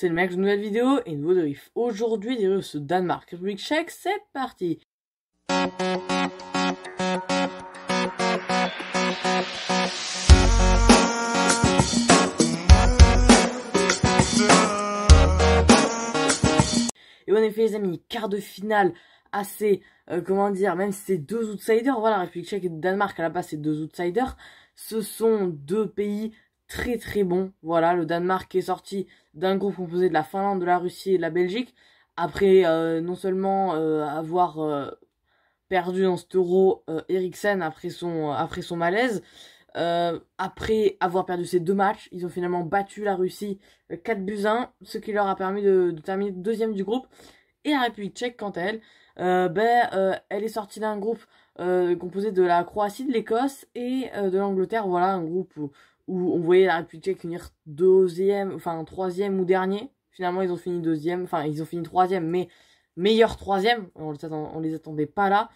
C'est le mec de nouvelle vidéo et nouveau de Aujourd'hui, des Russes Danemark, République tchèque, c'est parti Et en effet les amis, quart de finale assez, euh, comment dire, même si c'est deux outsiders, voilà, République tchèque et Danemark à la base c'est deux outsiders, ce sont deux pays très très bon. Voilà, le Danemark est sorti d'un groupe composé de la Finlande, de la Russie et de la Belgique. Après euh, non seulement euh, avoir euh, perdu dans ce euro Eriksen après son, après son malaise, après avoir perdu ces deux matchs, ils ont finalement battu la Russie 4 buts 1, ce qui leur a permis de, terminer deuxième du groupe. Et la République tchèque, quant à elle, ben, elle est sortie d'un groupe composé de la Croatie, de l'Écosse et de l'Angleterre. Voilà un groupe où on voyait la République finir deuxième, enfin troisième ou dernier. Finalement, ils ont fini deuxième, enfin ils ont fini troisième, mais meilleur troisième. On les, on les attendait pas là.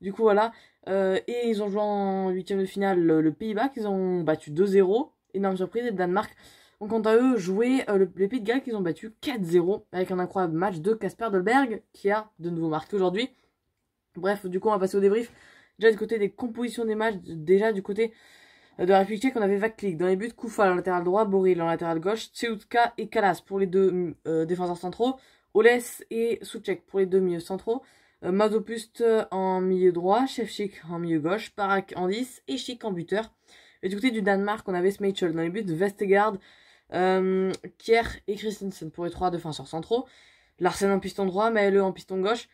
Du coup, voilà. Euh, et ils ont joué en huitième de finale le, Pays-Bas, qu'ils ont battu 2-0. Énorme surprise. Et le Danemark ont quant à eux joué euh, le, les Pays de Galles, qu'ils ont battu 4-0 avec un incroyable match de Casper Dolberg qui a de nouveau marqué aujourd'hui. Bref, du coup, on va passer au débrief. Déjà du côté des compositions des matchs, déjà du côté de tchèque, qu'on avait Vaklik. Dans les buts, Koufa en latéral droit, Boril en latéral gauche, Tseutka et Kalas pour les deux euh, défenseurs centraux, Oles et Souchek pour les deux milieux centraux, euh, Mazopust euh, en milieu droit, Shevchik en milieu gauche, Parak en 10 et Chic en buteur. Et du côté du Danemark, on avait Smeichel dans les buts, Vestegard, Kier et Christensen pour les trois défenseurs centraux, Larsen en piston droit, Maele en piston gauche,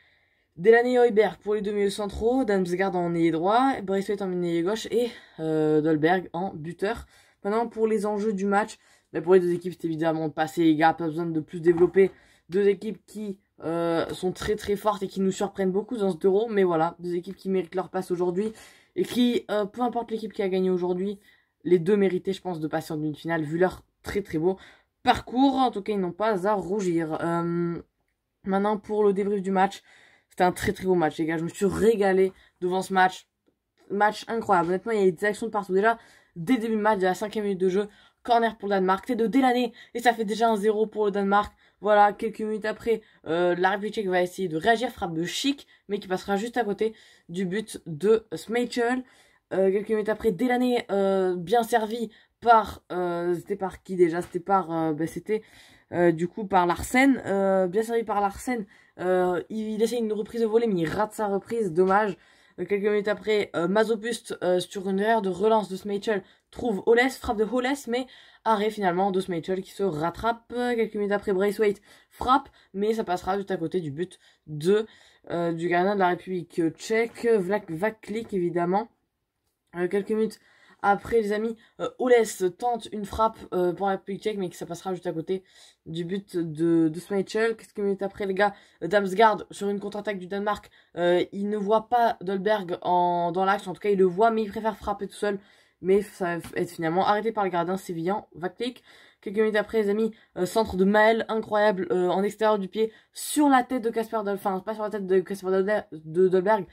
Delaney Heuberg pour les deux milieux centraux, Damsgaard en ailier droit, Braithwaite en ailier gauche et euh, Dolberg en buteur. Maintenant pour les enjeux du match, ben, pour les deux équipes c'est évidemment passé les gars, pas besoin de plus développer. Deux équipes qui euh, sont très très fortes et qui nous surprennent beaucoup dans ce euro, mais voilà, deux équipes qui méritent leur passe aujourd'hui et qui, euh, peu importe l'équipe qui a gagné aujourd'hui, les deux méritaient je pense de passer en demi-finale vu leur très très beau parcours. En tout cas ils n'ont pas à rougir. maintenant pour le débrief du match. C'était un très très beau match, les gars. Je me suis régalé devant ce match. Match incroyable. Honnêtement, il y a des actions de partout. Déjà, dès le début du match, de la cinquième minute de jeu, corner pour le Danemark. C'est de dès l'année. Et ça fait déjà un zéro pour le Danemark. Voilà, quelques minutes après, euh, la va essayer de réagir, frappe de chic, mais qui passera juste à côté du but de Smeichel. Euh, quelques minutes après, dès l'année, euh, bien servi par... Euh, c'était par qui déjà C'était par... Ben, c'était euh, du coup par Larsen, euh, bien servi par Larsen, euh, il, essaye une reprise de volet mais il rate sa reprise, dommage. quelques minutes après, Mazopust sur une erreur de relance de Smichel trouve Holles, frappe de Holles mais arrêt finalement de Smeichel qui se rattrape. Quelques minutes après, Braithwaite frappe mais ça passera tout à côté du but de du gardien de la République tchèque, Vlak Vaklik évidemment. quelques minutes après, les amis, euh, Oles tente une frappe euh, pour la check, mais que ça passera juste à côté du but de, de Quelques Qu'est-ce minutes après, les gars Damsgaard, sur une contre-attaque du Danemark, euh, il ne voit pas Dolberg en, dans l'axe. En tout cas, il le voit, mais il préfère frapper tout seul. Mais ça va être finalement arrêté par le gardien sévillan, Vaklik. Quelques minutes après, les amis, centre de Maël, incroyable, en extérieur du pied, sur la tête de Casper Dolberg, enfin, pas sur la tête de Casper de Dolberg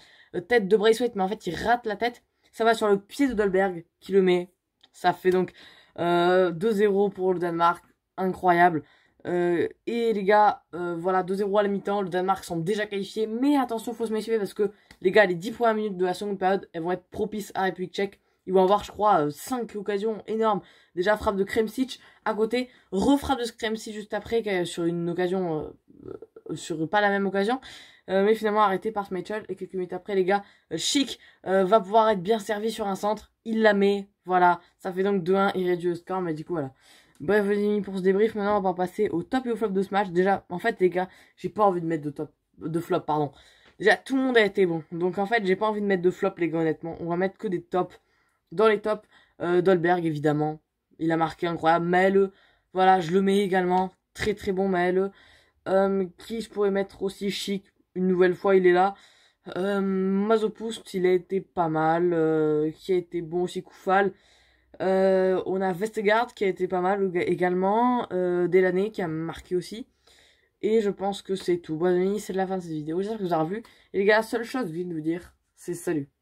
tête de Braithwaite, mais en fait, il rate la tête. Ça va sur le pied de Dolberg qui le met. Ça fait donc 2-0 euh, pour le Danemark. Incroyable. Euh, et les gars, euh, voilà, 2-0 à la mi-temps. Le Danemark sont déjà qualifiés, Mais attention, faut se méfier parce que les gars, les 10 premières minutes de la seconde période, elles vont être propices à République tchèque. Ils vont avoir, je crois, 5 occasions énormes. Déjà, frappe de Kremsic à côté. Refrappe de Kremsic juste après sur une occasion sur pas la même occasion. Euh, mais finalement arrêté par Mitchell et quelques minutes après les gars euh, Chic euh, va pouvoir être bien servi sur un centre il la met voilà ça fait donc 2-1 il réduit le score mais du coup voilà bref les amis pour ce débrief maintenant on va passer au top et au flop de ce match déjà en fait les gars j'ai pas envie de mettre de top de flop pardon déjà tout le monde a été bon donc en fait j'ai pas envie de mettre de flop les gars honnêtement on va mettre que des tops dans les tops Dolberg évidemment il a marqué incroyable Maëlle voilà je le mets également très très bon Maëlle euh, qui je pourrais mettre aussi chic Une nouvelle fois, il est là. Euh, Mazopoust, il a été pas mal. Euh, qui a été bon aussi, Koufal. Euh, on a Vestegard qui a été pas mal également. Euh, Delaney qui a marqué aussi. Et je pense que c'est tout. Bon nuit, c'est la fin de cette vidéo. J'espère que vous avez vu. Et les gars, la seule chose que je viens de vous dire, c'est salut.